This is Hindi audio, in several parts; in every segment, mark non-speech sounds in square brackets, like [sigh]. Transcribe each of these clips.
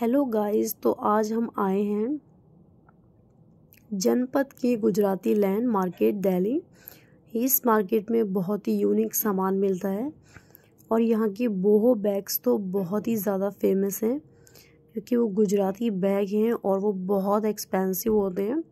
हेलो गाइस तो आज हम आए हैं जनपद की गुजराती लैंड मार्केट दिल्ली इस मार्केट में बहुत ही यूनिक सामान मिलता है और यहाँ की बोहो बैग्स तो बहुत ही ज़्यादा फेमस हैं क्योंकि वो गुजराती बैग हैं और वो बहुत एक्सपेंसिव होते हैं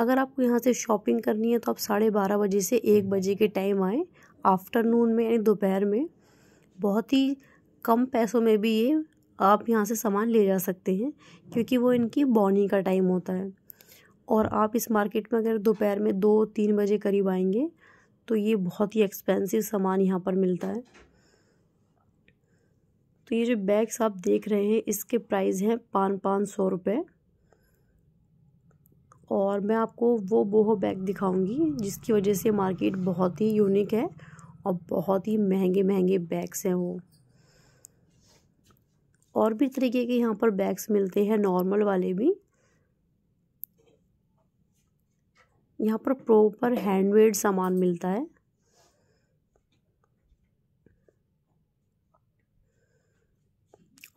अगर आपको यहाँ से शॉपिंग करनी है तो आप साढ़े बारह बजे से एक बजे के टाइम आए आफ्टरनून में यानी दोपहर में बहुत ही कम पैसों में भी ये आप यहाँ से सामान ले जा सकते हैं क्योंकि वो इनकी बॉर्निंग का टाइम होता है और आप इस मार्केट में अगर दोपहर में दो तीन बजे करीब आएंगे तो ये बहुत ही एक्सपेंसिव सामान यहाँ पर मिलता है तो ये जो बैग्स आप देख रहे हैं इसके प्राइस हैं पाँच पाँच सौ रुपये और मैं आपको वो बोहो बैग दिखाऊंगी जिसकी वजह से मार्केट बहुत ही यूनिक है और बहुत ही महंगे महंगे बैग्स हैं वो और भी तरीके के यहाँ पर बैग्स मिलते हैं नॉर्मल वाले भी यहाँ पर प्रॉपर हैंडमेड सामान मिलता है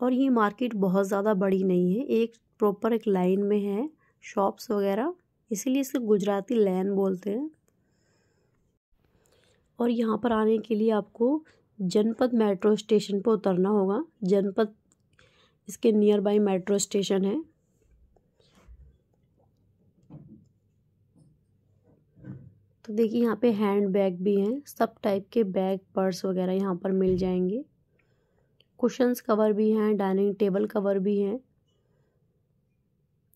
और ये मार्केट बहुत ज़्यादा बड़ी नहीं है एक प्रॉपर एक लाइन में है शॉप्स वगैरह इसीलिए इसको गुजराती लैन बोलते हैं और यहाँ पर आने के लिए आपको जनपद मेट्रो स्टेशन पर उतरना होगा जनपद इसके नियर बाई मेट्रो स्टेशन है तो देखिए यहाँ पे हैंड बैग भी हैं सब टाइप के बैग पर्स वगैरह यहाँ पर मिल जाएंगे कुशंस कवर भी हैं डाइनिंग टेबल कवर भी हैं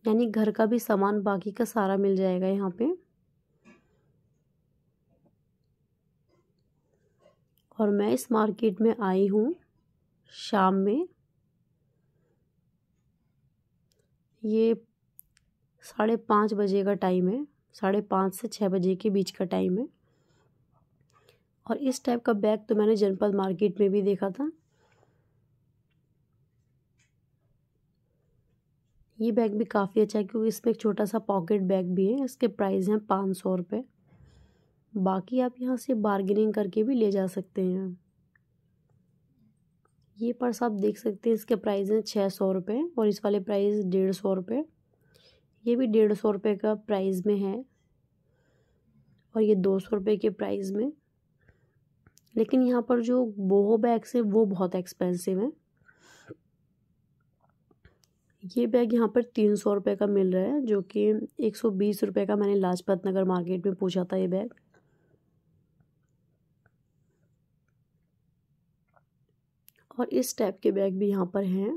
यानी घर का भी सामान बाकी का सारा मिल जाएगा यहाँ पे और मैं इस मार्केट में आई हूँ शाम में ये साढ़े पाँच बजे का टाइम है साढ़े पाँच से छः बजे के बीच का टाइम है और इस टाइप का बैग तो मैंने जनपद मार्केट में भी देखा था ये बैग भी काफ़ी अच्छा है क्योंकि इसमें एक छोटा सा पॉकेट बैग भी है इसके प्राइस हैं पाँच सौ रुपये बाकी आप यहाँ से बार्गेनिंग करके भी ले जा सकते हैं ये पर्स आप देख सकते हैं इसके प्राइस हैं छः सौ रुपये और इस वाले प्राइस डेढ़ सौ रुपये ये भी डेढ़ सौ रुपये का प्राइस में है और ये दो सौ रुपये के प्राइस में लेकिन यहाँ पर जो बोहो बैग्स हैं वो बहुत एक्सपेंसिव हैं ये बैग यहाँ पर तीन सौ रुपये का मिल रहा है जो कि एक सौ बीस रुपये का मैंने लाजपत नगर मार्केट में पूछा था ये बैग और इस टाइप के बैग भी यहाँ पर हैं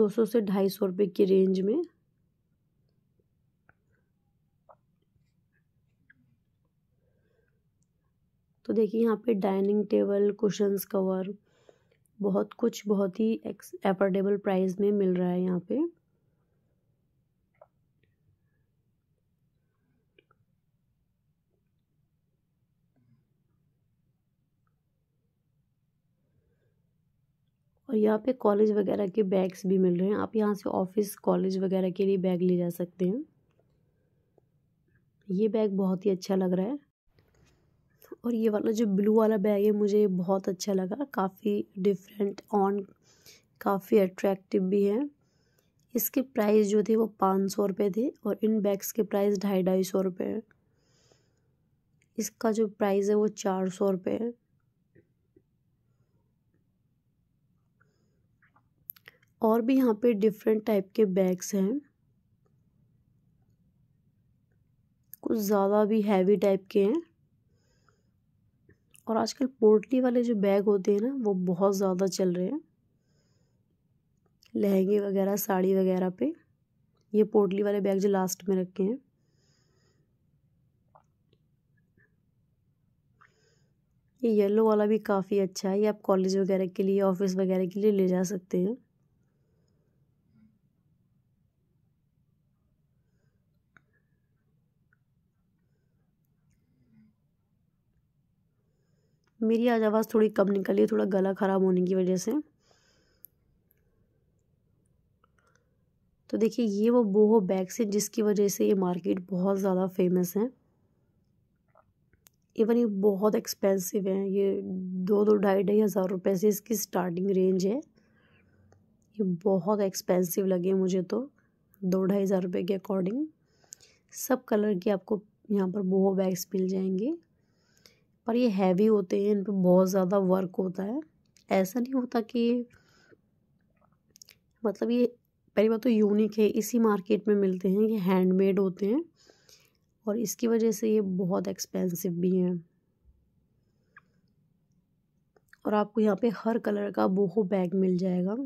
200 से ढाई सौ रुपये की रेंज में तो देखिए यहाँ पे डाइनिंग टेबल कुशंस कवर बहुत कुछ बहुत ही एफोर्डेबल प्राइस में मिल रहा है यहाँ पे और यहाँ पे कॉलेज वगैरह के बैग्स भी मिल रहे हैं आप यहाँ से ऑफिस कॉलेज वगैरह के लिए बैग ले जा सकते हैं ये बैग बहुत ही अच्छा लग रहा है और ये वाला जो ब्लू वाला बैग है मुझे बहुत अच्छा लगा काफ़ी डिफरेंट ऑन काफ़ी अट्रैक्टिव भी है इसके प्राइस जो थे वो पाँच सौ रुपये थे और इन बैग्स के प्राइस ढाई ढाई सौ रुपये हैं इसका जो प्राइस है वो चार सौ रुपये है और भी यहाँ पे डिफरेंट टाइप के बैग्स हैं कुछ ज़्यादा भी हैवी टाइप के हैं और आजकल पोर्टली वाले जो बैग होते हैं ना वो बहुत ज़्यादा चल रहे हैं लहंगे वगैरह साड़ी वगैरह पे ये पोर्टली वाले बैग जो लास्ट में रखे हैं ये येलो वाला भी काफ़ी अच्छा है ये आप कॉलेज वगैरह के लिए ऑफिस वगैरह के लिए ले जा सकते हैं मेरी आज आवाज़ थोड़ी कम निकली है थोड़ा गला ख़राब होने की वजह से तो देखिए ये वो बोहो बैग्स हैं जिसकी वजह से ये मार्केट बहुत ज़्यादा फेमस है इवन ये बहुत एक्सपेंसिव हैं ये दो दो ढाई ढाई हज़ार रुपये से इसकी स्टार्टिंग रेंज है ये बहुत एक्सपेंसिव लगे मुझे तो दो ढाई हज़ार रुपये के अकॉर्डिंग सब कलर के आपको यहाँ पर बोहो बैग्स मिल जाएंगे पर ये हैवी होते हैं इन पर बहुत ज़्यादा वर्क होता है ऐसा नहीं होता कि मतलब ये पहली बात तो यूनिक है इसी मार्केट में मिलते हैं ये हैंडमेड होते हैं और इसकी वजह से ये बहुत एक्सपेंसिव भी हैं और आपको यहाँ पे हर कलर का बोहो बैग मिल जाएगा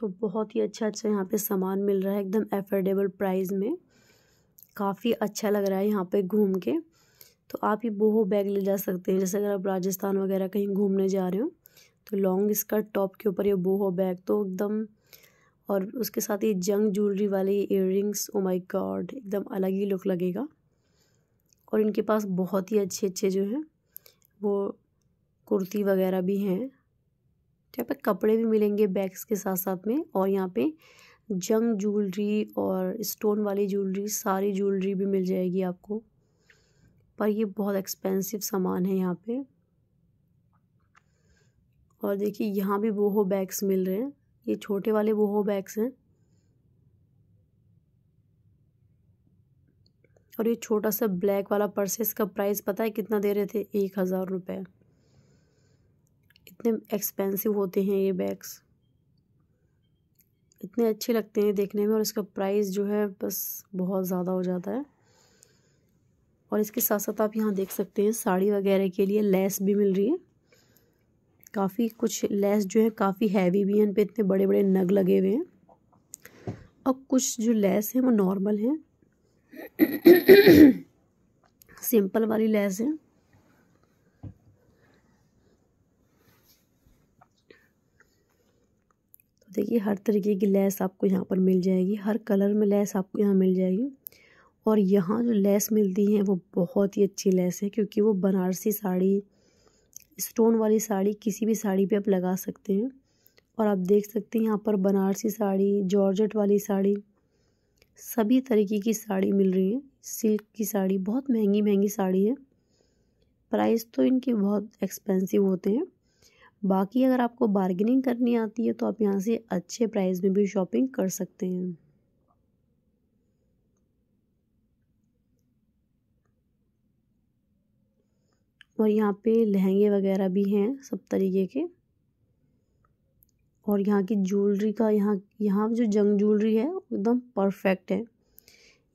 तो बहुत ही अच्छा अच्छा यहाँ पे सामान मिल रहा है एकदम एफोर्डेबल प्राइस में काफ़ी अच्छा लग रहा है यहाँ पे घूम के तो आप ये बोहो बैग ले जा सकते हैं जैसे अगर आप राजस्थान वगैरह कहीं घूमने जा रहे हो तो लॉन्ग स्कर्ट टॉप के ऊपर ये बोहो बैग तो एकदम और उसके साथ ये जंग ज्वेलरी वाले earrings oh my god एकदम अलग ही लुक लगेगा और इनके पास बहुत ही अच्छे अच्छे जो हैं वो कुर्ती वगैरह भी हैं यहाँ पे कपड़े भी मिलेंगे बैग्स के साथ साथ में और यहाँ पे जंग ज्वेलरी और स्टोन वाली ज्वेलरी सारी ज्वेलरी भी मिल जाएगी आपको पर ये बहुत एक्सपेंसिव सामान है यहाँ पे और देखिए यहाँ भी बोहो बैग्स मिल रहे हैं ये छोटे वाले बोहो बैग्स हैं और ये छोटा सा ब्लैक वाला पर्स इसका प्राइस पता है कितना दे रहे थे एक हज़ार रुपये इतने एक्सपेंसिव होते हैं ये बैग्स इतने अच्छे लगते हैं देखने में और इसका प्राइस जो है बस बहुत ज़्यादा हो जाता है और इसके साथ साथ आप यहाँ देख सकते हैं साड़ी वगैरह के लिए लेस भी मिल रही है काफ़ी कुछ लेस जो है काफ़ी हैवी भी हैं इन पर इतने बड़े बड़े नग लगे हुए हैं और कुछ जो लेस हैं वो नॉर्मल हैं सिंपल [coughs] वाली लेस हैं देखिए हर तरीके की लैस आपको यहाँ पर मिल जाएगी हर कलर में लैस आपको यहाँ मिल जाएगी और यहाँ जो लैस मिलती है वो बहुत ही अच्छी लैस है क्योंकि वो बनारसी साड़ी स्टोन वाली साड़ी किसी भी साड़ी पे आप लगा सकते हैं और आप देख सकते हैं यहाँ पर बनारसी साड़ी जॉर्जेट वाली साड़ी सभी तरीके की साड़ी मिल रही है सिल्क की साड़ी बहुत महंगी महंगी साड़ी है प्राइस तो इनके बहुत एक्सपेंसिव होते हैं बाकी अगर आपको बार्गेनिंग करनी आती है तो आप यहाँ से अच्छे प्राइस में भी शॉपिंग कर सकते हैं और यहाँ पे लहंगे वगैरह भी हैं सब तरीके के और यहाँ की ज्वेलरी का यहाँ यहाँ जो जंग ज्वेलरी है एकदम परफेक्ट है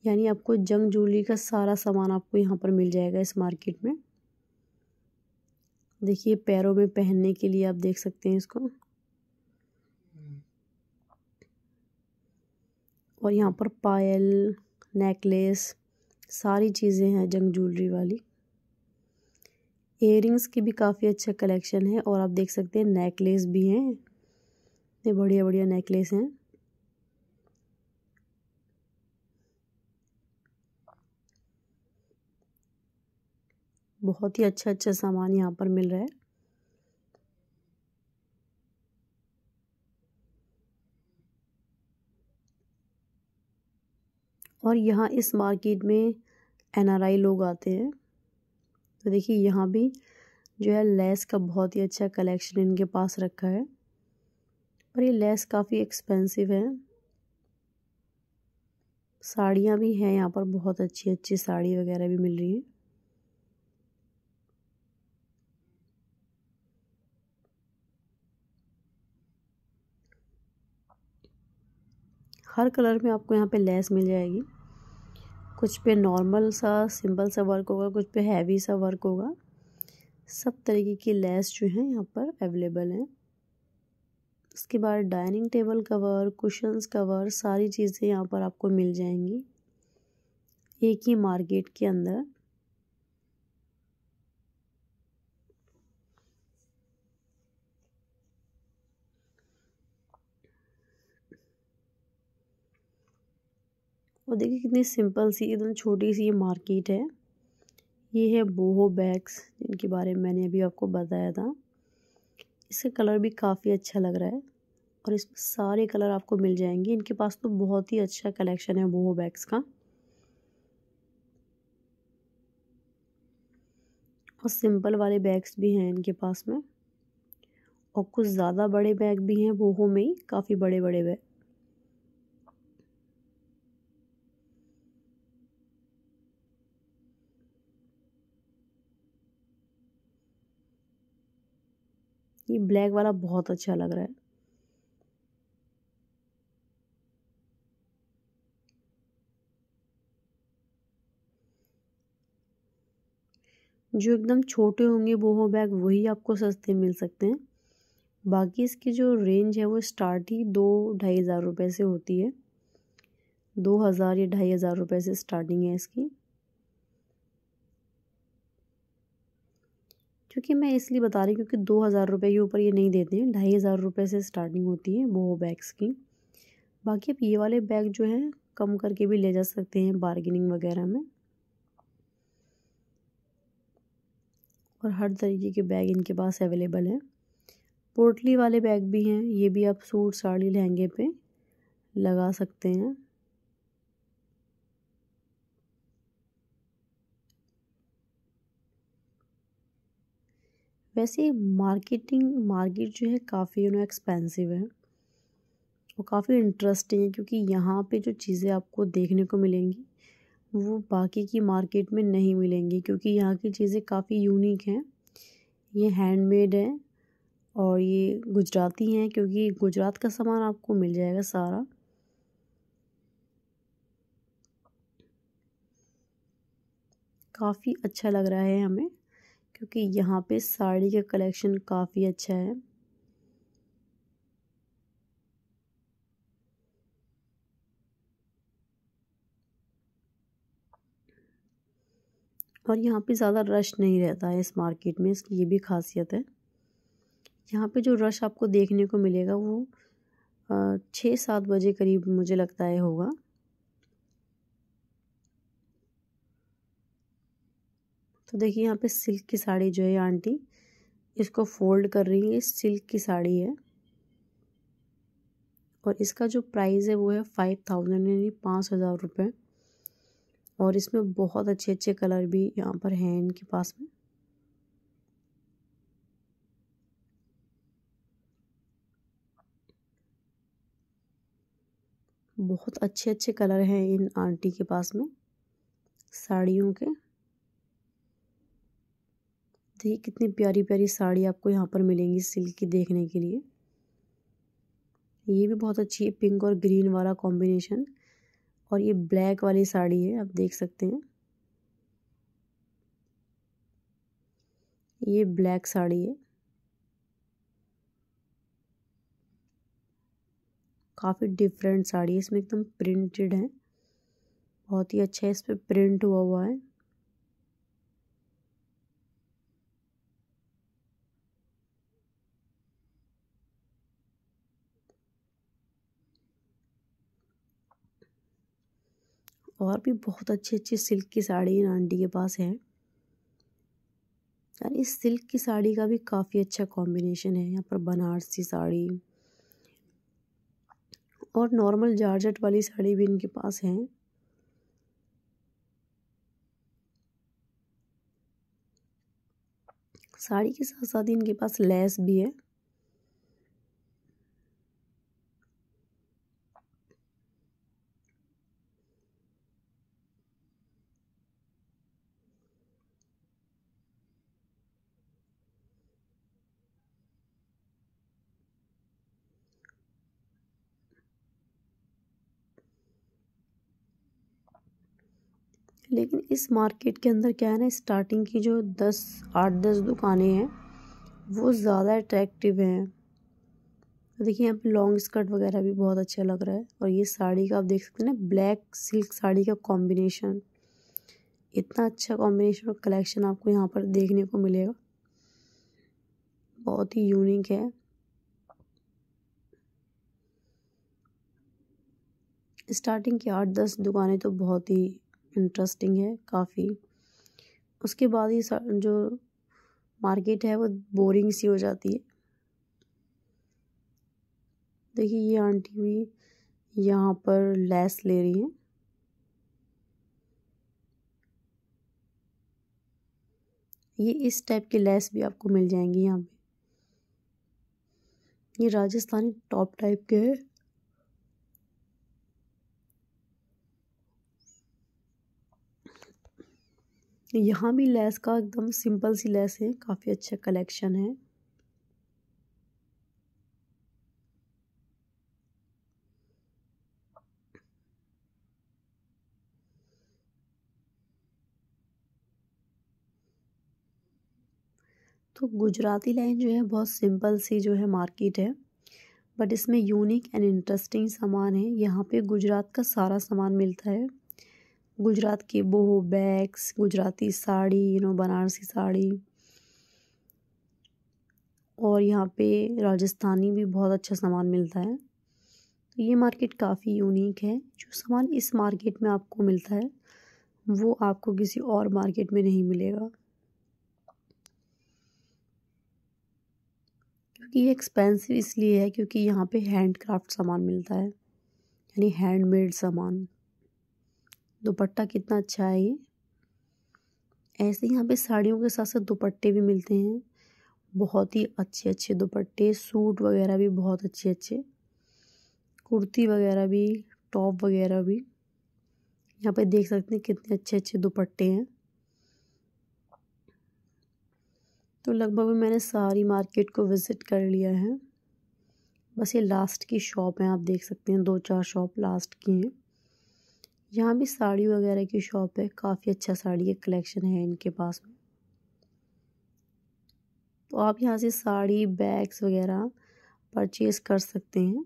यानी आपको जंग ज्वेलरी का सारा सामान आपको यहाँ पर मिल जाएगा इस मार्केट में देखिए पैरों में पहनने के लिए आप देख सकते हैं इसको और यहाँ पर पायल नेकलेस सारी चीज़ें हैं जंग ज्वेलरी वाली एयरिंग्स की भी काफ़ी अच्छा कलेक्शन है और आप देख सकते हैं नेकलेस भी हैं ये बढ़िया बढ़िया नेकलेस हैं बहुत ही अच्छा अच्छा सामान यहाँ पर मिल रहा है और यहाँ इस मार्केट में एनआरआई लोग आते हैं तो देखिए यहाँ भी जो है लेस का बहुत ही अच्छा कलेक्शन इनके पास रखा है पर ये लेस काफ़ी एक्सपेंसिव है साड़ियाँ भी हैं यहाँ पर बहुत अच्छी अच्छी साड़ी वगैरह भी मिल रही है हर कलर में आपको यहाँ पे लेस मिल जाएगी कुछ पे नॉर्मल सा सिंपल सा वर्क होगा कुछ पे हैवी सा वर्क होगा सब तरीके की लेस जो है यहाँ पर अवेलेबल हैं उसके बाद dining table cover cushions cover सारी चीज़ें यहाँ पर आपको मिल जाएंगी एक ही मार्केट के अंदर और देखिए कितनी सिंपल सी एकदम छोटी सी ये मार्केट है ये है बोहो बैग्स जिनके बारे में मैंने अभी आपको बताया था इसका कलर भी काफ़ी अच्छा लग रहा है और इसमें सारे कलर आपको मिल जाएंगे इनके पास तो बहुत ही अच्छा कलेक्शन है बोहो बैग्स का और सिंपल वाले बैग्स भी हैं इनके पास में और कुछ ज़्यादा बड़े बैग भी हैं बोहो में ही काफ़ी बड़े बड़े बैग ये ब्लैक वाला बहुत अच्छा लग रहा है जो एकदम छोटे होंगे हो बैग वही आपको सस्ते मिल सकते हैं बाकी इसकी जो रेंज है वो स्टार्ट ही दो ढाई हज़ार रुपये से होती है दो हज़ार या ढाई हज़ार रुपये से स्टार्टिंग है इसकी क्योंकि मैं इसलिए बता रही हूँ क्योंकि दो हज़ार रुपये के ऊपर ये नहीं देते हैं ढाई हज़ार रुपये से स्टार्टिंग होती है वो बैग्स की बाकी आप ये वाले बैग जो हैं कम करके भी ले जा सकते हैं बारगेनिंग वगैरह में और हर तरीके के बैग इनके पास अवेलेबल हैं पोटली वाले बैग भी हैं ये भी आप सूट साड़ी लहंगे पे लगा सकते हैं वैसे मार्केटिंग मार्केट जो है काफ़ी यू नो एक्सपेंसिव है वो काफ़ी इंटरेस्टिंग है क्योंकि यहाँ पे जो चीज़ें आपको देखने को मिलेंगी वो बाकी की मार्केट में नहीं मिलेंगी क्योंकि यहाँ की चीज़ें काफ़ी यूनिक हैं ये हैंडमेड है और ये गुजराती हैं क्योंकि गुजरात का सामान आपको मिल जाएगा सारा काफ़ी अच्छा लग रहा है हमें क्योंकि यहाँ पे साड़ी का कलेक्शन काफ़ी अच्छा है और यहाँ पे ज़्यादा रश नहीं रहता है इस मार्केट में इसकी ये भी खासियत है यहाँ पे जो रश आपको देखने को मिलेगा वो छः सात बजे करीब मुझे लगता है होगा तो देखिए यहाँ पे सिल्क की साड़ी जो है आंटी इसको फोल्ड कर रही है सिल्क की साड़ी है और इसका जो प्राइस है वो है फाइव थाउजेंड यानी पाँच हज़ार रुपये और इसमें बहुत अच्छे अच्छे कलर भी यहाँ पर हैं इनके पास में बहुत अच्छे अच्छे कलर हैं इन आंटी के पास में साड़ियों के देखिए कितनी प्यारी प्यारी साड़ी आपको यहाँ पर मिलेंगी सिल्क की देखने के लिए ये भी बहुत अच्छी है पिंक और ग्रीन वाला कॉम्बिनेशन और ये ब्लैक वाली साड़ी है आप देख सकते हैं ये ब्लैक साड़ी है काफ़ी डिफरेंट साड़ी है इसमें एकदम प्रिंटेड है बहुत ही अच्छा है इस पर प्रिंट हुआ हुआ है और भी बहुत अच्छी अच्छी सिल्क की साड़ी इन आंटी के पास है यार इस सिल्क की साड़ी का भी काफ़ी अच्छा कॉम्बिनेशन है यहाँ पर बनारसी साड़ी और नॉर्मल जारजट वाली साड़ी भी इनके पास है साड़ी के साथ साथ इनके पास लेस भी है लेकिन इस मार्केट के अंदर क्या है ना स्टार्टिंग की जो दस आठ दस दुकानें हैं वो ज़्यादा अट्रैक्टिव हैं तो देखिए यहाँ पे लॉन्ग स्कर्ट वगैरह भी बहुत अच्छा लग रहा है और ये साड़ी का आप देख सकते हैं ना ब्लैक सिल्क साड़ी का कॉम्बिनेशन इतना अच्छा कॉम्बिनेशन और कलेक्शन आपको यहाँ पर देखने को मिलेगा बहुत ही यूनिक है स्टार्टिंग की आठ दस दुकानें तो बहुत ही इंटरेस्टिंग है काफ़ी उसके बाद ही जो मार्केट है वो बोरिंग सी हो जाती है देखिए ये आंटी भी यहाँ पर लेस ले रही हैं ये इस टाइप के लेस भी आपको मिल जाएंगी यहाँ पे ये राजस्थानी टॉप टाइप के यहाँ भी लेस का एकदम सिंपल सी लेस है काफ़ी अच्छा कलेक्शन है तो गुजराती लाइन जो है बहुत सिंपल सी जो है मार्केट है बट इसमें यूनिक एंड इंटरेस्टिंग सामान है यहाँ पे गुजरात का सारा सामान मिलता है गुजरात के boho bags Gujarati sari you know Banarasi sari और यहाँ पे राजस्थानी भी बहुत अच्छा सामान मिलता है तो ये मार्केट काफ़ी यूनिक है जो सामान इस मार्केट में आपको मिलता है वो आपको किसी और मार्केट में नहीं मिलेगा क्योंकि ये एक्सपेंसिव इसलिए है क्योंकि यहाँ पे हैंड क्राफ्ट सामान मिलता है यानी हैंडमेड सामान दुपट्टा कितना अच्छा है ये ऐसे यहाँ पे साड़ियों के साथ साथ दुपट्टे भी मिलते हैं बहुत ही अच्छे अच्छे दुपट्टे सूट वगैरह भी बहुत अच्छे अच्छे कुर्ती वगैरह भी टॉप वगैरह भी यहाँ पे देख सकते हैं कितने अच्छे अच्छे दुपट्टे हैं तो लगभग मैंने सारी मार्केट को विज़िट कर लिया है बस ये लास्ट की शॉप है आप देख सकते हैं दो चार शॉप लास्ट की हैं यहाँ भी साड़ी वगैरह की शॉप है काफ़ी अच्छा साड़ी का कलेक्शन है इनके पास में तो आप यहाँ से साड़ी बैग्स वगैरह परचेज़ कर सकते हैं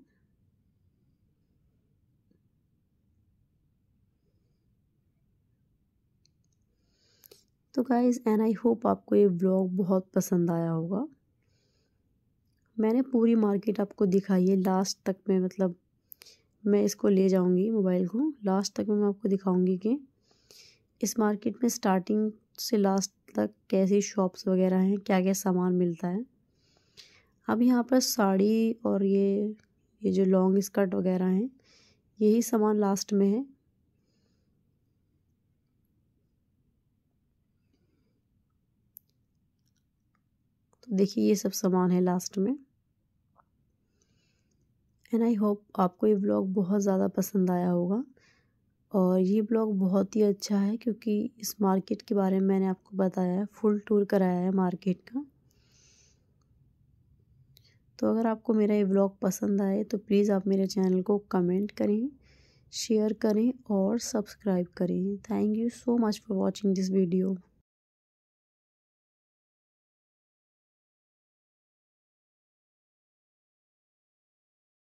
तो गाइज एंड आई होप आपको ये ब्लॉग बहुत पसंद आया होगा मैंने पूरी मार्केट आपको दिखाई है लास्ट तक में मतलब मैं इसको ले जाऊंगी मोबाइल को लास्ट तक मैं आपको दिखाऊंगी कि इस मार्केट में स्टार्टिंग से लास्ट तक कैसी शॉप्स वगैरह हैं क्या क्या सामान मिलता है अब यहाँ पर साड़ी और ये ये जो लॉन्ग स्कर्ट वगैरह हैं यही सामान लास्ट में है तो देखिए ये सब सामान है लास्ट में एंड आई होप आपको ये ब्लॉग बहुत ज़्यादा पसंद आया होगा और ये ब्लॉग बहुत ही अच्छा है क्योंकि इस मार्केट के बारे में मैंने आपको बताया है फुल टूर कराया है मार्केट का तो अगर आपको मेरा ये ब्लॉग पसंद आए तो प्लीज़ आप मेरे चैनल को कमेंट करें शेयर करें और सब्सक्राइब करें thank you so much for watching this video